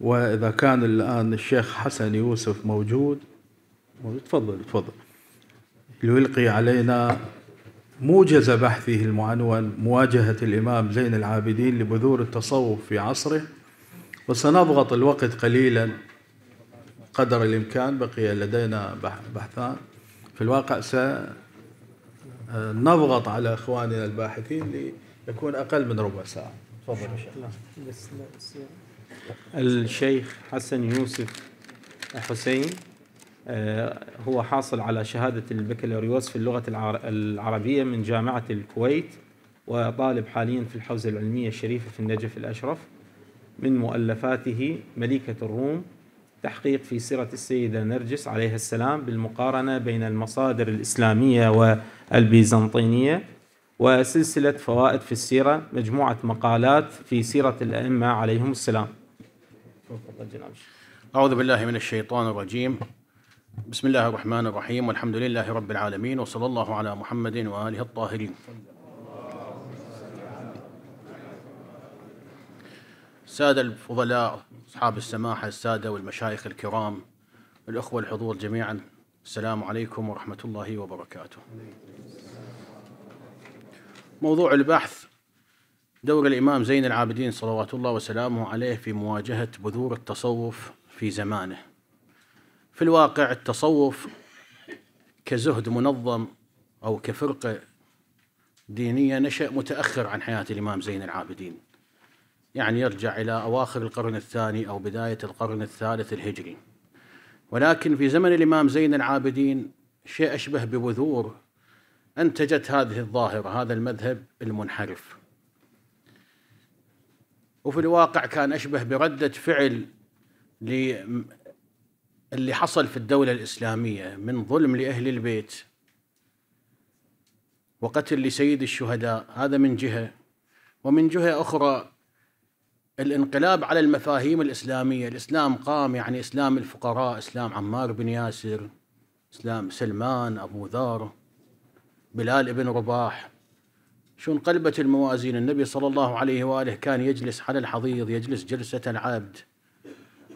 واذا كان الان الشيخ حسن يوسف موجود تفضل تفضل ليلقي علينا موجز بحثه المعنون مواجهة الإمام زين العابدين لبذور التصوف في عصره وسنضغط الوقت قليلا قدر الإمكان بقي لدينا بحثان في الواقع سنضغط على إخواننا الباحثين ليكون أقل من ربع ساعة تفضل يا شيخ الشيخ حسن يوسف حسين آه، هو حاصل على شهادة البكالوريوس في اللغة العربية من جامعة الكويت وطالب حاليا في الحوزة العلمية الشريفة في النجف الأشرف من مؤلفاته مليكة الروم تحقيق في سيرة السيدة نرجس عليها السلام بالمقارنة بين المصادر الإسلامية والبيزنطينية وسلسلة فوائد في السيرة مجموعة مقالات في سيرة الأئمة عليهم السلام أعوذ بالله من الشيطان الرجيم بسم الله الرحمن الرحيم والحمد لله رب العالمين وصلى الله على محمد وآله الطاهرين السادة الفضلاء أصحاب السماحة السادة والمشايخ الكرام الأخوة الحضور جميعا السلام عليكم ورحمة الله وبركاته موضوع البحث دور الإمام زين العابدين صلوات الله وسلامه عليه في مواجهة بذور التصوف في زمانه في الواقع التصوف كزهد منظم أو كفرقة دينية نشأ متأخر عن حياة الإمام زين العابدين يعني يرجع إلى أواخر القرن الثاني أو بداية القرن الثالث الهجري ولكن في زمن الإمام زين العابدين شيء أشبه ببذور أنتجت هذه الظاهرة هذا المذهب المنحرف وفي الواقع كان أشبه بردة فعل اللي حصل في الدولة الإسلامية من ظلم لأهل البيت وقتل لسيد الشهداء هذا من جهة ومن جهة أخرى الانقلاب على المفاهيم الإسلامية الإسلام قام يعني إسلام الفقراء إسلام عمار بن ياسر إسلام سلمان أبو ذر بلال بن رباح شو انقلبت الموازين النبي صلى الله عليه وآله كان يجلس على الحضيض يجلس جلسة العبد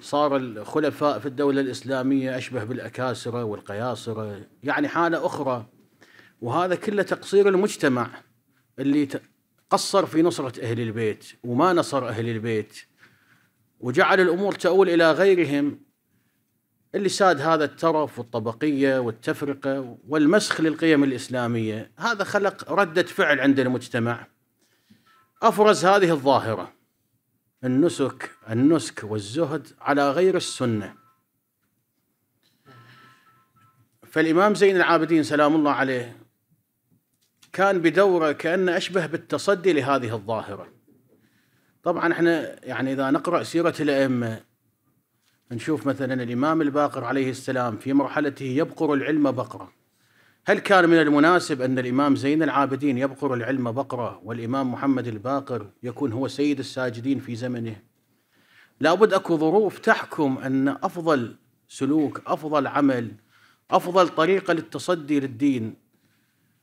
صار الخلفاء في الدولة الإسلامية أشبه بالأكاسرة والقياصرة يعني حالة أخرى وهذا كله تقصير المجتمع اللي قصر في نصرة أهل البيت وما نصر أهل البيت وجعل الأمور تؤول إلى غيرهم اللي ساد هذا الترف والطبقية والتفرقة والمسخ للقيم الإسلامية هذا خلق ردة فعل عند المجتمع أفرز هذه الظاهرة النسك النسك والزهد على غير السنة فالإمام زين العابدين سلام الله عليه كان بدوره كأنه أشبه بالتصدي لهذه الظاهرة طبعا احنا يعني إذا نقرأ سيرة الأئمة نشوف مثلا الإمام الباقر عليه السلام في مرحلته يبقر العلم بقرة هل كان من المناسب أن الإمام زين العابدين يبقر العلم بقرة والإمام محمد الباقر يكون هو سيد الساجدين في زمنه لابد أكو ظروف تحكم أن أفضل سلوك أفضل عمل أفضل طريقة للتصدي للدين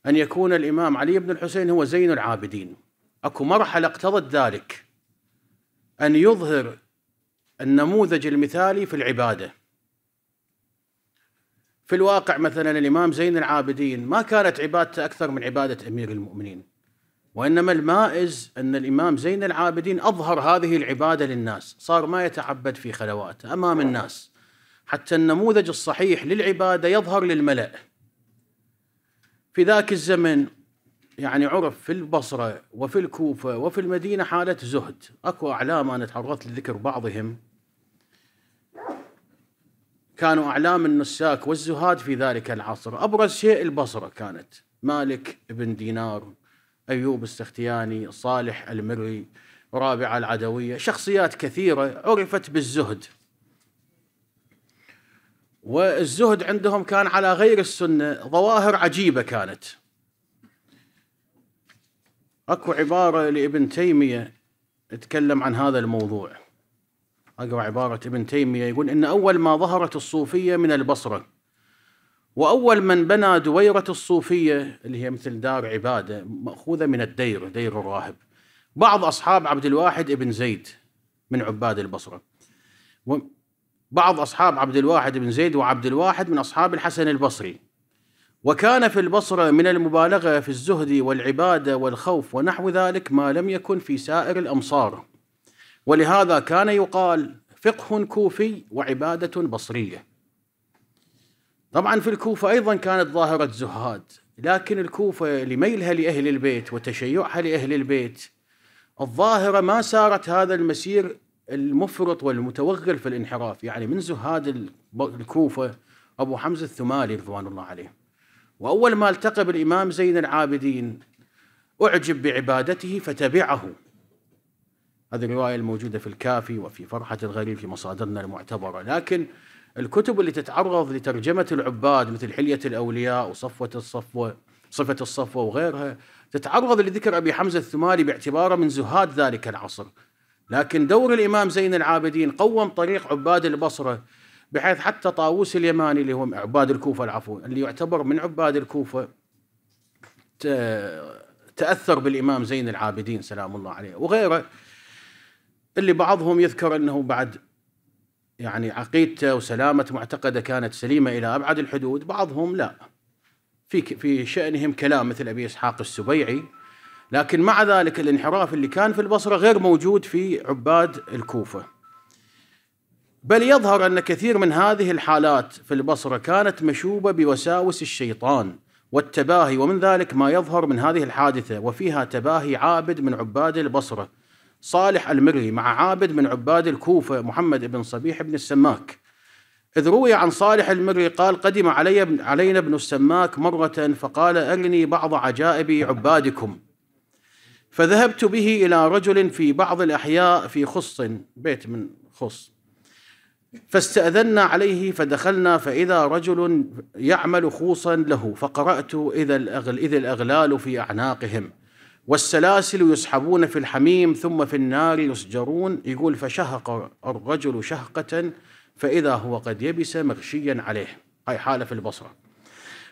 أن يكون الإمام علي بن الحسين هو زين العابدين أكو مرحلة اقتضت ذلك أن يظهر النموذج المثالي في العباده في الواقع مثلا الامام زين العابدين ما كانت عبادته اكثر من عباده امير المؤمنين وانما المائز ان الامام زين العابدين اظهر هذه العباده للناس صار ما يتعبد في خلواته امام الناس حتى النموذج الصحيح للعباده يظهر للملأ في ذاك الزمن يعني عرف في البصرة وفي الكوفة وفي المدينة حالة زهد أكو أعلام أنا تعرضت لذكر بعضهم كانوا أعلام النساك والزهاد في ذلك العصر أبرز شيء البصرة كانت مالك بن دينار أيوب السختياني صالح المري رابعة العدوية شخصيات كثيرة عرفت بالزهد والزهد عندهم كان على غير السنة ظواهر عجيبة كانت اكو عبارة لابن تيمية تكلم عن هذا الموضوع اقرا عبارة ابن تيمية يقول ان اول ما ظهرت الصوفية من البصرة واول من بنى دويرة الصوفية اللي هي مثل دار عبادة مأخوذة من الدير دير الراهب بعض اصحاب عبد الواحد ابن زيد من عباد البصرة بعض اصحاب عبد الواحد بن زيد وعبد الواحد من اصحاب الحسن البصري وكان في البصرة من المبالغة في الزهد والعبادة والخوف ونحو ذلك ما لم يكن في سائر الأمصار ولهذا كان يقال فقه كوفي وعبادة بصرية طبعا في الكوفة أيضا كانت ظاهرة زهاد لكن الكوفة لميلها لأهل البيت وتشيعها لأهل البيت الظاهرة ما سارت هذا المسير المفرط والمتوغل في الانحراف يعني من زهاد الكوفة أبو حمزة الثمالي رضوان الله عليه وأول ما التقى بالإمام زين العابدين أعجب بعبادته فتبعه هذه الرواية الموجودة في الكافي وفي فرحة الغريب في مصادرنا المعتبرة لكن الكتب اللي تتعرض لترجمة العباد مثل حلية الأولياء وصفوة الصفوة صفة الصفوة وغيرها تتعرض لذكر أبي حمزة الثمالي باعتباره من زهاد ذلك العصر لكن دور الإمام زين العابدين قوم طريق عباد البصرة بحيث حتى طاووس اليماني اللي هو عباد الكوفة العفو اللي يعتبر من عباد الكوفة تأثر بالإمام زين العابدين سلام الله عليه وغيره اللي بعضهم يذكر أنه بعد يعني عقيدته وسلامة معتقده كانت سليمة إلى أبعد الحدود بعضهم لا في في شأنهم كلام مثل أبي إسحاق السبيعي لكن مع ذلك الانحراف اللي كان في البصرة غير موجود في عباد الكوفة بل يظهر أن كثير من هذه الحالات في البصرة كانت مشوبة بوساوس الشيطان والتباهي ومن ذلك ما يظهر من هذه الحادثة وفيها تباهي عابد من عباد البصرة صالح المري مع عابد من عباد الكوفة محمد بن صبيح بن السماك إذ روي عن صالح المري قال قدم علي علينا ابن السماك مرة فقال أرني بعض عجائب عبادكم فذهبت به إلى رجل في بعض الأحياء في خص بيت من خص فاستأذنا عليه فدخلنا فإذا رجل يعمل خوصا له فقرأت إذا الأغل إذ الأغلال في أعناقهم والسلاسل يسحبون في الحميم ثم في النار يسجرون يقول فشهق الرجل شهقة فإذا هو قد يبس مغشيا عليه أي حالة في البصرة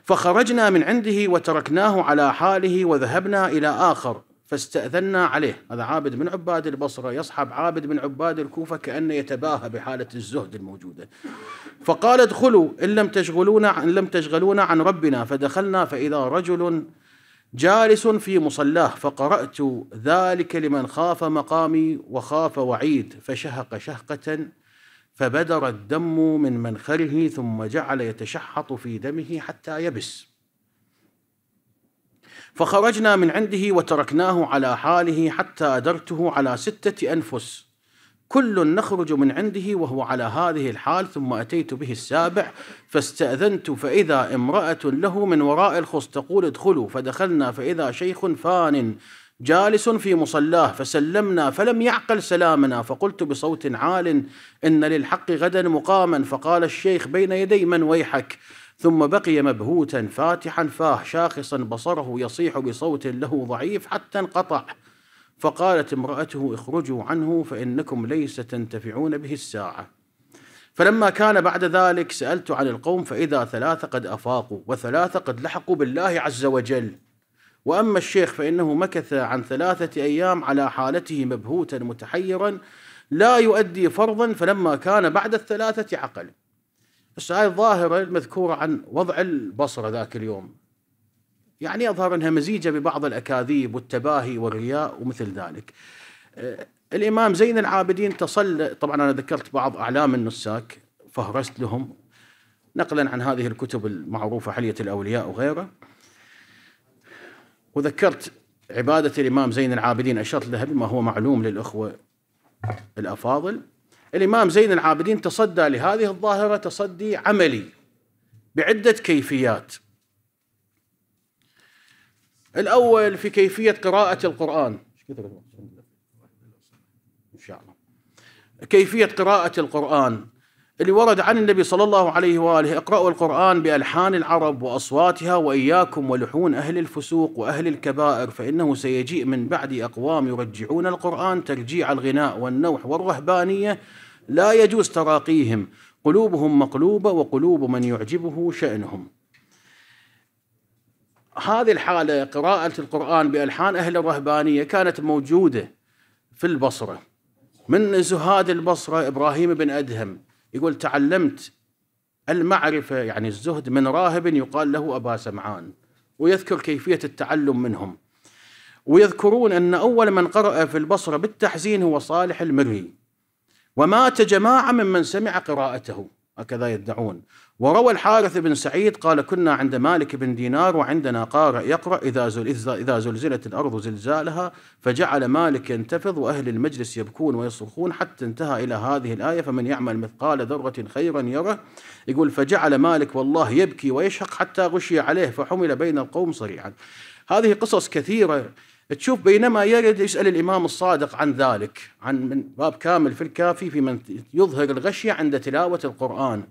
فخرجنا من عنده وتركناه على حاله وذهبنا إلى آخر فاستأذنا عليه هذا عابد من عباد البصرة يصحب عابد من عباد الكوفة كأنه يتباهى بحالة الزهد الموجودة فقال ادخلوا إن لم تشغلونا إن لم تشغلونا عن ربنا فدخلنا فإذا رجل جالس في مصلاه فقرأت ذلك لمن خاف مقامي وخاف وعيد فشهق شهقة فبدر الدم من منخره ثم جعل يتشحط في دمه حتى يبس فخرجنا من عنده وتركناه على حاله حتى أدرته على ستة أنفس كل نخرج من عنده وهو على هذه الحال ثم أتيت به السابع فاستأذنت فإذا امرأة له من وراء الخص تقول ادخلوا فدخلنا فإذا شيخ فان جالس في مصلاه فسلمنا فلم يعقل سلامنا فقلت بصوت عال إن للحق غدا مقاما فقال الشيخ بين يدي من ويحك ثم بقي مبهوتا فاتحا فاه شاخصا بصره يصيح بصوت له ضعيف حتى انقطع فقالت امرأته اخرجوا عنه فإنكم ليس تنتفعون به الساعة فلما كان بعد ذلك سألت عن القوم فإذا ثلاثة قد أفاقوا وثلاثة قد لحقوا بالله عز وجل وأما الشيخ فإنه مكث عن ثلاثة أيام على حالته مبهوتا متحيرا لا يؤدي فرضا فلما كان بعد الثلاثة عقل بس هاي الظاهرة المذكورة عن وضع البصرة ذاك اليوم يعني يظهر أنها مزيجة ببعض الأكاذيب والتباهي والرياء ومثل ذلك آه، الإمام زين العابدين تصل طبعا أنا ذكرت بعض أعلام النساك فهرست لهم نقلا عن هذه الكتب المعروفة حلية الأولياء وغيره وذكرت عبادة الإمام زين العابدين أشرت لها بما هو معلوم للأخوة الأفاضل الإمام زين العابدين تصدى لهذه الظاهرة تصدي عملي بعدة كيفيات الأول في كيفية قراءة القرآن إن شاء الله كيفية قراءة القرآن اللي ورد عن النبي صلى الله عليه واله اقرأوا القرآن بألحان العرب وأصواتها وإياكم ولحون أهل الفسوق وأهل الكبائر فإنه سيجيء من بعد أقوام يرجعون القرآن ترجيع الغناء والنوح والرهبانية لا يجوز تراقيهم قلوبهم مقلوبة وقلوب من يعجبه شأنهم هذه الحالة قراءة القرآن بألحان أهل الرهبانية كانت موجودة في البصرة من زهاد البصرة إبراهيم بن أدهم يقول تعلمت المعرفة يعني الزهد من راهب يقال له أبا سمعان ويذكر كيفية التعلم منهم ويذكرون أن أول من قرأ في البصرة بالتحزين هو صالح المري ومات جماعة ممن سمع قراءته هكذا يدعون وروى الحارث بن سعيد قال كنا عند مالك بن دينار وعندنا قارئ يقرأ إذا, إذا زلزلت الأرض زلزالها فجعل مالك ينتفض وأهل المجلس يبكون ويصرخون حتى انتهى إلى هذه الآية فمن يعمل مثقال ذرة خيرا يره يقول فجعل مالك والله يبكي ويشهق حتى غشي عليه فحمل بين القوم صريعا هذه قصص كثيرة تشوف بينما يرد يسأل الإمام الصادق عن ذلك عن من باب كامل في الكافي في من يظهر الغشية عند تلاوة القرآن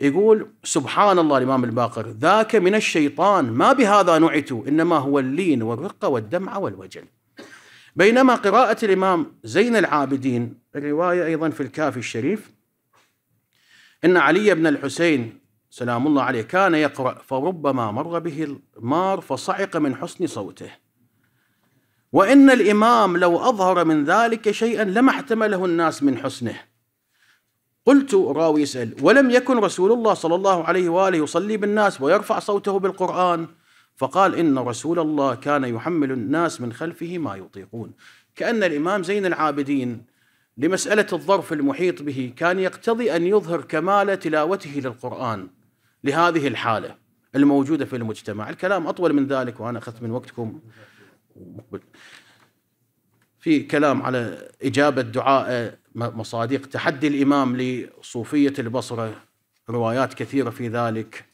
يقول سبحان الله الإمام الباقر ذاك من الشيطان ما بهذا نعت إنما هو اللين والرقة والدمعة والوجل بينما قراءة الإمام زين العابدين الرواية أيضا في الكافي الشريف إن علي بن الحسين سلام الله عليه كان يقرأ فربما مر به المار فصعق من حسن صوته وإن الإمام لو أظهر من ذلك شيئا لما احتمله الناس من حسنه قلت راوي يسأل ولم يكن رسول الله صلى الله عليه وآله يصلي بالناس ويرفع صوته بالقرآن فقال إن رسول الله كان يحمل الناس من خلفه ما يطيقون كأن الإمام زين العابدين لمسألة الظرف المحيط به كان يقتضي أن يظهر كمال تلاوته للقرآن لهذه الحالة الموجودة في المجتمع الكلام أطول من ذلك وأنا أخذت من وقتكم في كلام على إجابة دعاء مصادق تحدي الإمام لصوفية البصرة روايات كثيرة في ذلك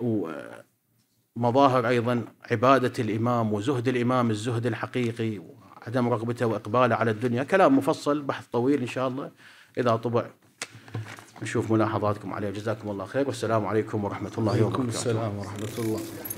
ومظاهر أيضا عبادة الإمام وزهد الإمام الزهد الحقيقي وعدم رغبته وإقباله على الدنيا كلام مفصل بحث طويل إن شاء الله إذا طبع نشوف ملاحظاتكم عليه جزاكم الله خير والسلام عليكم ورحمة الله وبركاته السلام ورحمة الله